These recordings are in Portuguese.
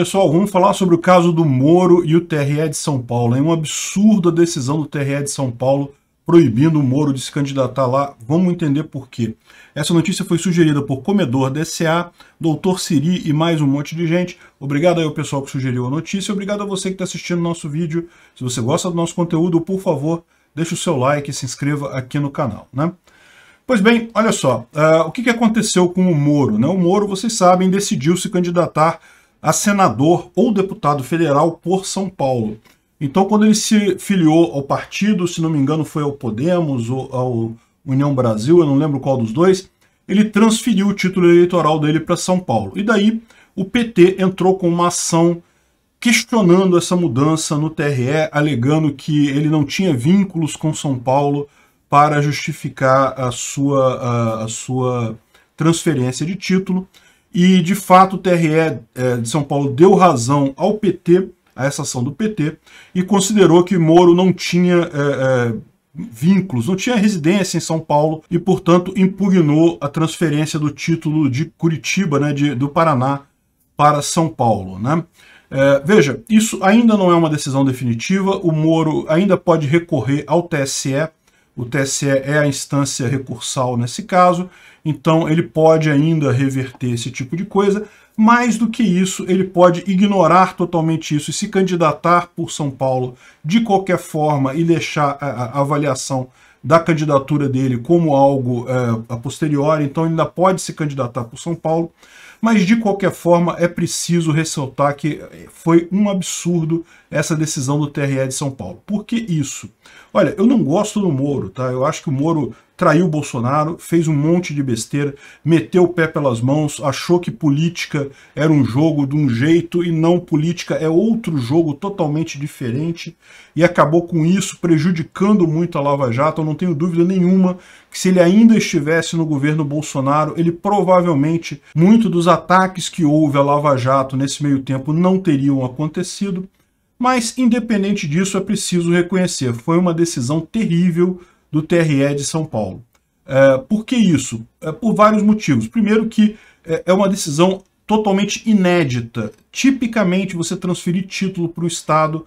Pessoal, vamos falar sobre o caso do Moro e o TRE de São Paulo. É uma absurda decisão do TRE de São Paulo proibindo o Moro de se candidatar lá. Vamos entender por quê. Essa notícia foi sugerida por Comedor DSA, Doutor Siri e mais um monte de gente. Obrigado aí ao pessoal que sugeriu a notícia. Obrigado a você que está assistindo nosso vídeo. Se você gosta do nosso conteúdo, por favor, deixe o seu like e se inscreva aqui no canal. Né? Pois bem, olha só. Uh, o que, que aconteceu com o Moro? Né? O Moro, vocês sabem, decidiu se candidatar a senador ou deputado federal por São Paulo. Então, quando ele se filiou ao partido, se não me engano foi ao Podemos ou ao União Brasil, eu não lembro qual dos dois, ele transferiu o título eleitoral dele para São Paulo. E daí o PT entrou com uma ação questionando essa mudança no TRE, alegando que ele não tinha vínculos com São Paulo para justificar a sua, a, a sua transferência de título. E, de fato, o TRE é, de São Paulo deu razão ao PT, a essa ação do PT, e considerou que Moro não tinha é, é, vínculos, não tinha residência em São Paulo e, portanto, impugnou a transferência do título de Curitiba, né, de, do Paraná, para São Paulo. Né? É, veja, isso ainda não é uma decisão definitiva, o Moro ainda pode recorrer ao TSE o TSE é a instância recursal nesse caso, então ele pode ainda reverter esse tipo de coisa. Mais do que isso, ele pode ignorar totalmente isso e se candidatar por São Paulo de qualquer forma e deixar a, a avaliação da candidatura dele como algo é, a posteriori, então ele ainda pode se candidatar por São Paulo. Mas, de qualquer forma, é preciso ressaltar que foi um absurdo essa decisão do TRE de São Paulo. Por que isso? Olha, eu não gosto do Moro, tá? Eu acho que o Moro traiu Bolsonaro, fez um monte de besteira, meteu o pé pelas mãos, achou que política era um jogo de um jeito e não política é outro jogo totalmente diferente e acabou com isso prejudicando muito a Lava Jato. Eu não tenho dúvida nenhuma que se ele ainda estivesse no governo Bolsonaro, ele provavelmente, muito dos ataques que houve à Lava Jato nesse meio tempo não teriam acontecido. Mas, independente disso, é preciso reconhecer, foi uma decisão terrível do TRE de São Paulo. É, por que isso? É, por vários motivos. Primeiro que é, é uma decisão totalmente inédita. Tipicamente, você transferir título para o Estado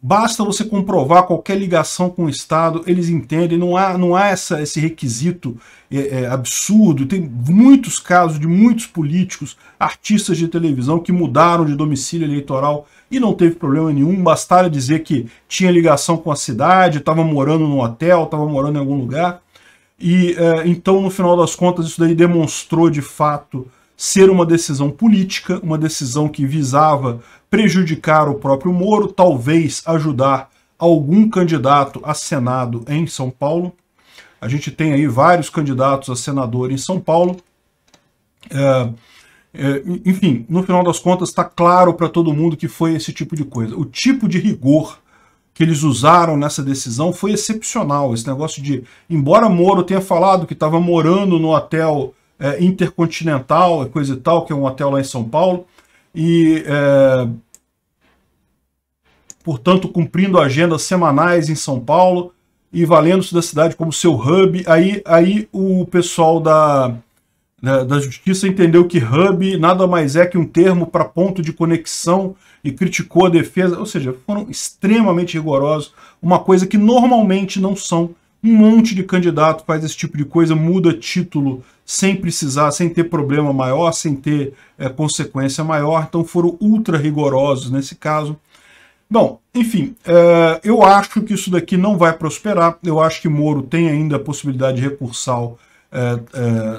Basta você comprovar qualquer ligação com o Estado, eles entendem, não há, não há essa, esse requisito é, é, absurdo. Tem muitos casos de muitos políticos, artistas de televisão que mudaram de domicílio eleitoral e não teve problema nenhum. Bastava dizer que tinha ligação com a cidade, estava morando num hotel, estava morando em algum lugar. E é, então, no final das contas, isso daí demonstrou de fato ser uma decisão política, uma decisão que visava prejudicar o próprio Moro, talvez ajudar algum candidato a Senado em São Paulo. A gente tem aí vários candidatos a senador em São Paulo. É, é, enfim, no final das contas, está claro para todo mundo que foi esse tipo de coisa. O tipo de rigor que eles usaram nessa decisão foi excepcional. Esse negócio de, embora Moro tenha falado que estava morando no hotel é, Intercontinental, coisa e tal, que é um hotel lá em São Paulo. E, é, portanto, cumprindo agendas semanais em São Paulo e valendo-se da cidade como seu hub. Aí, aí o pessoal da, da, da Justiça entendeu que hub nada mais é que um termo para ponto de conexão e criticou a defesa. Ou seja, foram extremamente rigorosos, uma coisa que normalmente não são um monte de candidato faz esse tipo de coisa, muda título sem precisar, sem ter problema maior, sem ter é, consequência maior. Então foram ultra rigorosos nesse caso. Bom, enfim, é, eu acho que isso daqui não vai prosperar. Eu acho que Moro tem ainda a possibilidade de recursal é,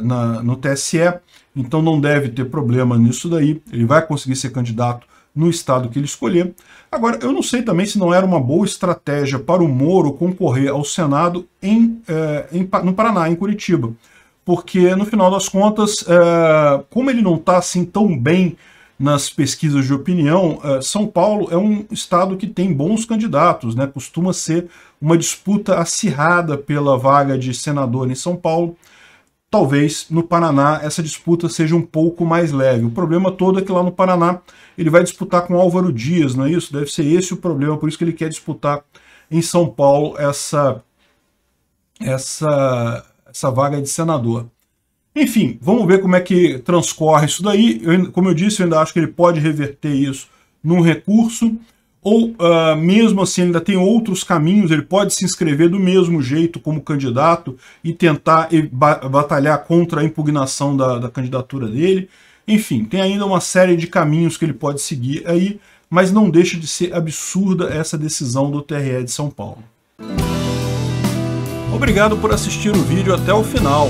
na, no TSE, então não deve ter problema nisso daí. Ele vai conseguir ser candidato no estado que ele escolher. Agora, eu não sei também se não era uma boa estratégia para o Moro concorrer ao Senado em, eh, em no Paraná, em Curitiba. Porque, no final das contas, eh, como ele não está assim tão bem nas pesquisas de opinião, eh, São Paulo é um estado que tem bons candidatos, né? costuma ser uma disputa acirrada pela vaga de senador em São Paulo talvez no Paraná essa disputa seja um pouco mais leve. O problema todo é que lá no Paraná ele vai disputar com Álvaro Dias, não é isso? Deve ser esse o problema, por isso que ele quer disputar em São Paulo essa, essa, essa vaga de senador. Enfim, vamos ver como é que transcorre isso daí. Eu, como eu disse, eu ainda acho que ele pode reverter isso num recurso ou uh, mesmo assim ainda tem outros caminhos, ele pode se inscrever do mesmo jeito como candidato e tentar batalhar contra a impugnação da, da candidatura dele. Enfim, tem ainda uma série de caminhos que ele pode seguir aí, mas não deixa de ser absurda essa decisão do TRE de São Paulo. Obrigado por assistir o vídeo até o final.